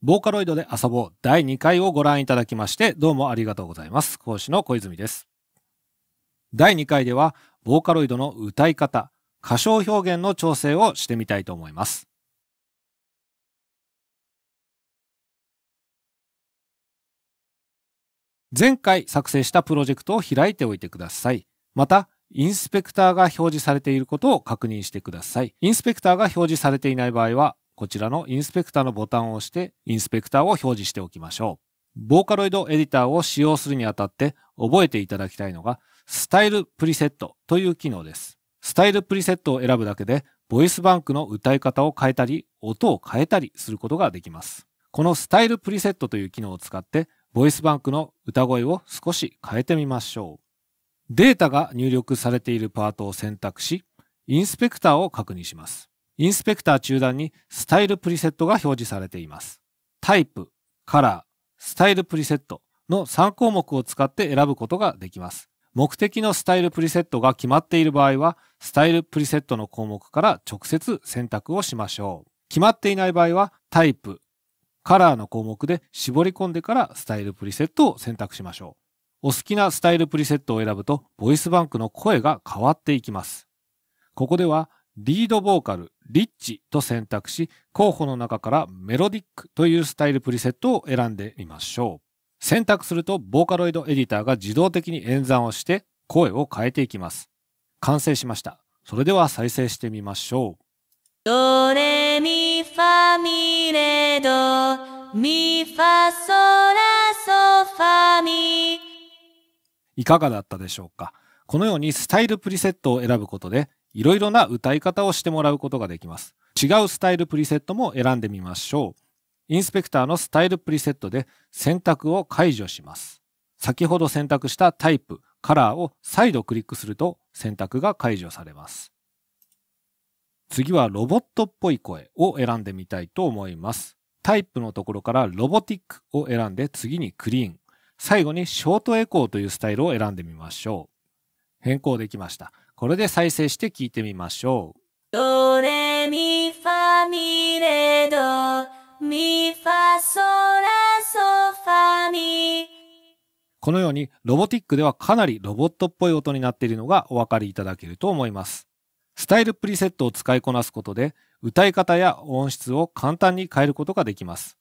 ボーカロイドで遊ぼう第2回をご覧いただきましてどうもありがとうございます。講師の小泉です。第2回ではボーカロイドの歌い方、歌唱表現の調整をしてみたいと思います。前回作成したプロジェクトを開いておいてください。また、インスペクターが表示されていることを確認してください。インスペクターが表示されていない場合は、こちらのインスペクターのボタンを押して、インスペクターを表示しておきましょう。ボーカロイドエディターを使用するにあたって覚えていただきたいのが、スタイルプリセットという機能です。スタイルプリセットを選ぶだけで、ボイスバンクの歌い方を変えたり、音を変えたりすることができます。このスタイルプリセットという機能を使って、ボイスバンクの歌声を少し変えてみましょう。データが入力されているパートを選択し、インスペクターを確認します。インスペクター中段にスタイルプリセットが表示されています。タイプ、カラー、スタイルプリセットの3項目を使って選ぶことができます。目的のスタイルプリセットが決まっている場合は、スタイルプリセットの項目から直接選択をしましょう。決まっていない場合は、タイプ、カラーの項目で絞り込んでからスタイルプリセットを選択しましょう。お好きなスタイルプリセットを選ぶと、ボイスバンクの声が変わっていきます。ここでは、リードボーカル、リッチと選択し、候補の中からメロディックというスタイルプリセットを選んでみましょう。選択すると、ボーカロイドエディターが自動的に演算をして、声を変えていきます。完成しました。それでは再生してみましょう。ドレミファミレド、ミファソラソファミ。いかがだったでしょうかこのようにスタイルプリセットを選ぶことでいろいろな歌い方をしてもらうことができます。違うスタイルプリセットも選んでみましょう。インスペクターのスタイルプリセットで選択を解除します。先ほど選択したタイプ、カラーを再度クリックすると選択が解除されます。次はロボットっぽい声を選んでみたいと思います。タイプのところからロボティックを選んで次にクリーン。最後にショートエコーというスタイルを選んでみましょう。変更できました。これで再生して聞いてみましょう。ドレミファミレドミファソラソファミこのようにロボティックではかなりロボットっぽい音になっているのがお分かりいただけると思います。スタイルプリセットを使いこなすことで歌い方や音質を簡単に変えることができます。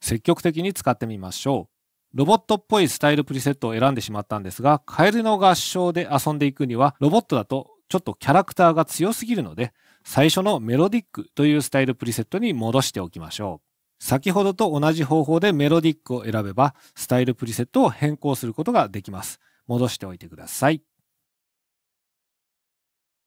積極的に使ってみましょう。ロボットっぽいスタイルプリセットを選んでしまったんですが、カエルの合唱で遊んでいくには、ロボットだとちょっとキャラクターが強すぎるので、最初のメロディックというスタイルプリセットに戻しておきましょう。先ほどと同じ方法でメロディックを選べば、スタイルプリセットを変更することができます。戻しておいてください。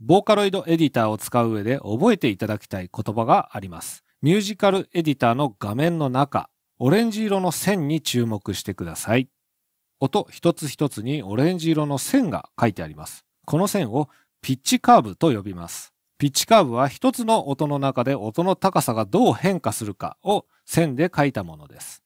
ボーカロイドエディターを使う上で覚えていただきたい言葉があります。ミュージカルエディターの画面の中、オレンジ色の線に注目してください。音一つ一つにオレンジ色の線が書いてあります。この線をピッチカーブと呼びます。ピッチカーブは一つの音の中で音の高さがどう変化するかを線で書いたものです。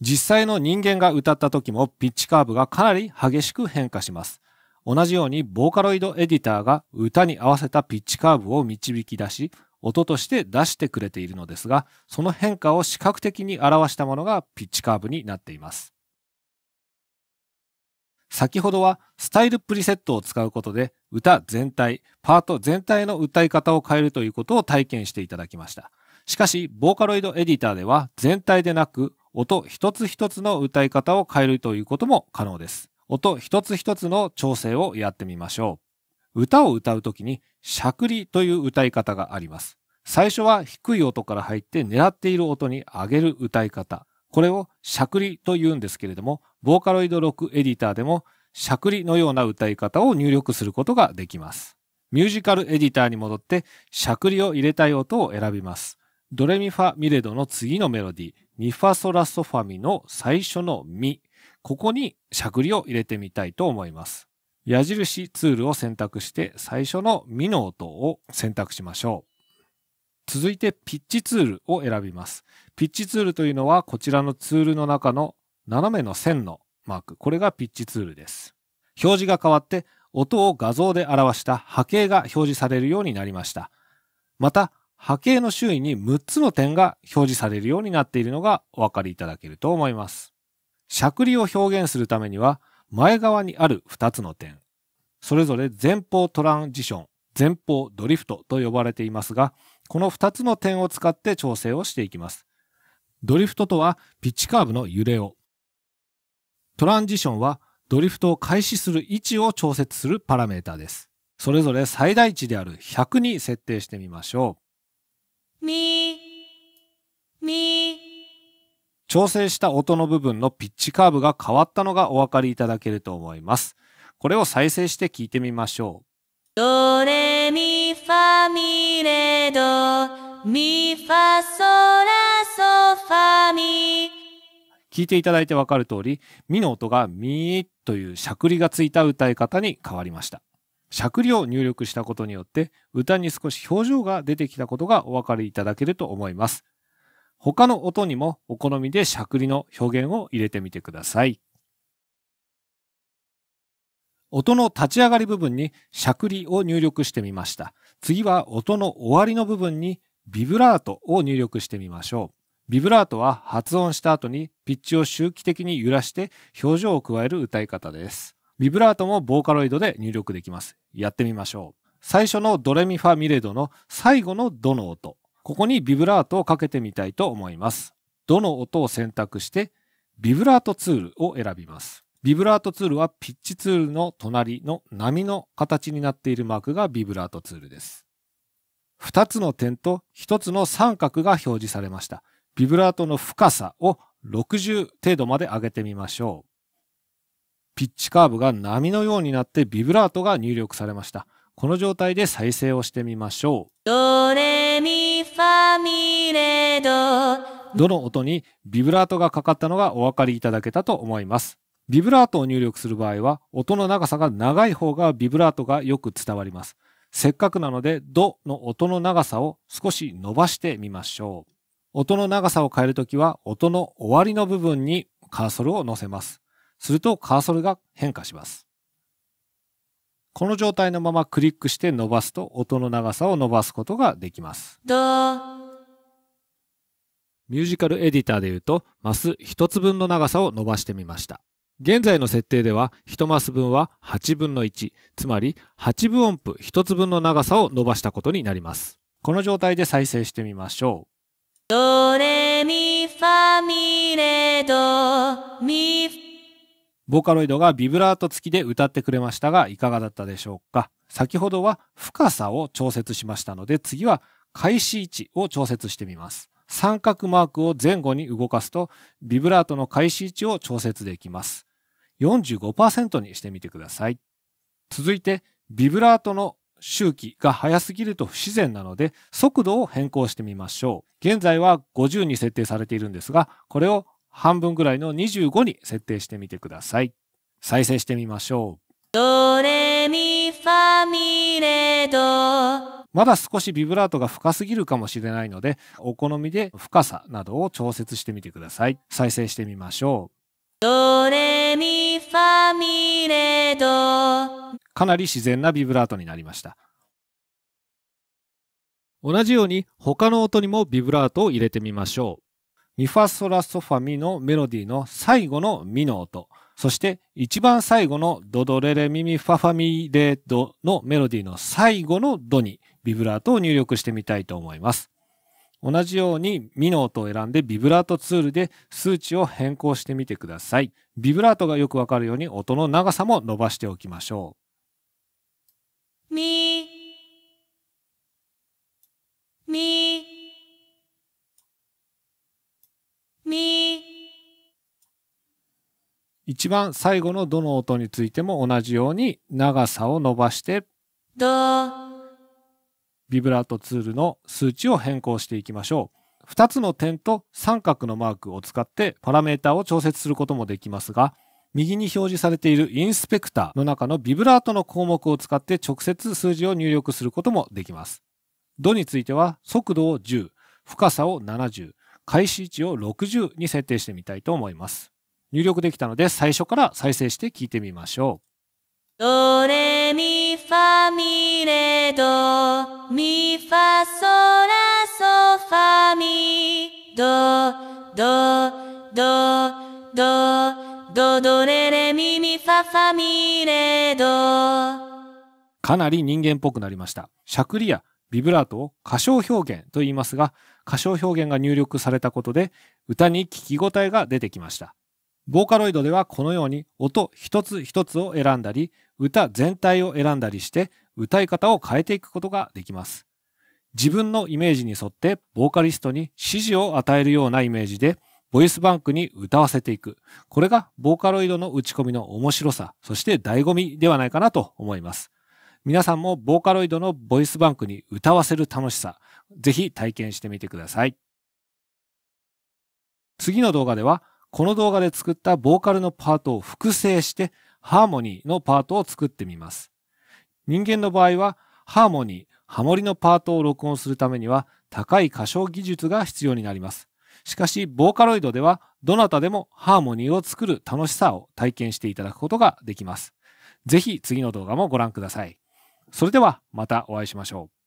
実際の人間が歌った時もピッチカーブがかなり激しく変化します。同じようにボーカロイドエディターが歌に合わせたピッチカーブを導き出し、音として出してくれているのですが、その変化を視覚的に表したものがピッチカーブになっています。先ほどはスタイルプリセットを使うことで歌全体、パート全体の歌い方を変えるということを体験していただきました。しかし、ボーカロイドエディターでは全体でなく音一つ一つの歌い方を変えるということも可能です。音一つ一つの調整をやってみましょう。歌を歌うときに、しゃくりという歌い方があります。最初は低い音から入って狙っている音に上げる歌い方。これをしゃくりと言うんですけれども、ボーカロイド6エディターでもしゃくりのような歌い方を入力することができます。ミュージカルエディターに戻って、しゃくりを入れたい音を選びます。ドレミファミレドの次のメロディ、ミファソラソファミの最初のミ。ここにしゃくりを入れてみたいと思います。矢印ツールを選択して最初のミの音を選択しましょう。続いてピッチツールを選びます。ピッチツールというのはこちらのツールの中の斜めの線のマーク。これがピッチツールです。表示が変わって音を画像で表した波形が表示されるようになりました。また波形の周囲に6つの点が表示されるようになっているのがお分かりいただけると思います。しゃくりを表現するためには前側にある2つの点、それぞれ前方トランジション、前方ドリフトと呼ばれていますが、この2つの点を使って調整をしていきます。ドリフトとはピッチカーブの揺れを。トランジションはドリフトを開始する位置を調節するパラメータです。それぞれ最大値である100に設定してみましょう。み、み、調整した音の部分のピッチカーブが変わったのがお分かりいただけると思います。これを再生して聞いてみましょう。ドレミファミレドミファソラソファミ聞いていただいてわかる通り、ミの音がミーというしゃくりがついた歌い方に変わりました。しゃくりを入力したことによって、歌に少し表情が出てきたことがお分かりいただけると思います。他の音にもお好みでしゃくりの表現を入れてみてください。音の立ち上がり部分にしゃくりを入力してみました。次は音の終わりの部分にビブラートを入力してみましょう。ビブラートは発音した後にピッチを周期的に揺らして表情を加える歌い方です。ビブラートもボーカロイドで入力できます。やってみましょう。最初のドレミファミレドの最後のドの音。ここにビブラートをかけてみたいと思います。どの音を選択して、ビブラートツールを選びます。ビブラートツールはピッチツールの隣の波の形になっているマークがビブラートツールです。2つの点と1つの三角が表示されました。ビブラートの深さを60程度まで上げてみましょう。ピッチカーブが波のようになってビブラートが入力されました。この状態で再生をしてみましょう。どの音にビブラートがかかったのがお分かりいただけたと思います。ビブラートを入力する場合は、音の長さが長い方がビブラートがよく伝わります。せっかくなので、ドの音の長さを少し伸ばしてみましょう。音の長さを変えるときは、音の終わりの部分にカーソルを乗せます。するとカーソルが変化します。この状態のままクリックして伸ばすと音の長さを伸ばすことができます。ミュージカルエディターで言うと、マス1つ分の長さを伸ばしてみました。現在の設定では1マス分は8分の1、つまり8分音符1つ分の長さを伸ばしたことになります。この状態で再生してみましょう。ドレミファミレドミファボーカロイドがビブラート付きで歌ってくれましたが、いかがだったでしょうか先ほどは深さを調節しましたので、次は開始位置を調節してみます。三角マークを前後に動かすと、ビブラートの開始位置を調節できます。45%にしてみてください。続いて、ビブラートの周期が早すぎると不自然なので、速度を変更してみましょう。現在は50に設定されているんですが、これを半分ぐらいの25に設定してみてください。再生してみましょう。ドレミファミレド。まだ少しビブラートが深すぎるかもしれないので、お好みで深さなどを調節してみてください。再生してみましょう。ドレミファミレド。かなり自然なビブラートになりました。同じように他の音にもビブラートを入れてみましょう。ミファソラソファミのメロディーの最後のミの音、そして一番最後のドドレレミミファファミレドのメロディーの最後のドにビブラートを入力してみたいと思います。同じようにミの音を選んでビブラートツールで数値を変更してみてください。ビブラートがよくわかるように音の長さも伸ばしておきましょう。ミみみ一番最後のどの音についても同じように長さを伸ばしてどビブラートツールの数値を変更していきましょう2つの点と三角のマークを使ってパラメータを調節することもできますが右に表示されているインスペクターの中のビブラートの項目を使って直接数字を入力することもできます。度については速度を10、深さを70、開始位置を60に設定してみたいと思います。入力できたので最初から再生して聞いてみましょう。ドレミファミレドミファソラソファミドドドドドドレレミミファファミレドかなり人間っぽくなりました。しゃくりやビブラートを歌唱表現と言いますが、歌唱表現が入力されたことで、歌に聞き応えが出てきました。ボーカロイドではこのように音一つ一つを選んだり、歌全体を選んだりして、歌い方を変えていくことができます。自分のイメージに沿ってボーカリストに指示を与えるようなイメージでボイスバンクに歌わせていく。これがボーカロイドの打ち込みの面白さ、そして醍醐味ではないかなと思います。皆さんもボーカロイドのボイスバンクに歌わせる楽しさ、ぜひ体験してみてください。次の動画では、この動画で作ったボーカルのパートを複製して、ハーモニーのパートを作ってみます。人間の場合は、ハーモニー、ハモリのパートを録音するためには、高い歌唱技術が必要になります。しかし、ボーカロイドでは、どなたでもハーモニーを作る楽しさを体験していただくことができます。ぜひ次の動画もご覧ください。それではまたお会いしましょう。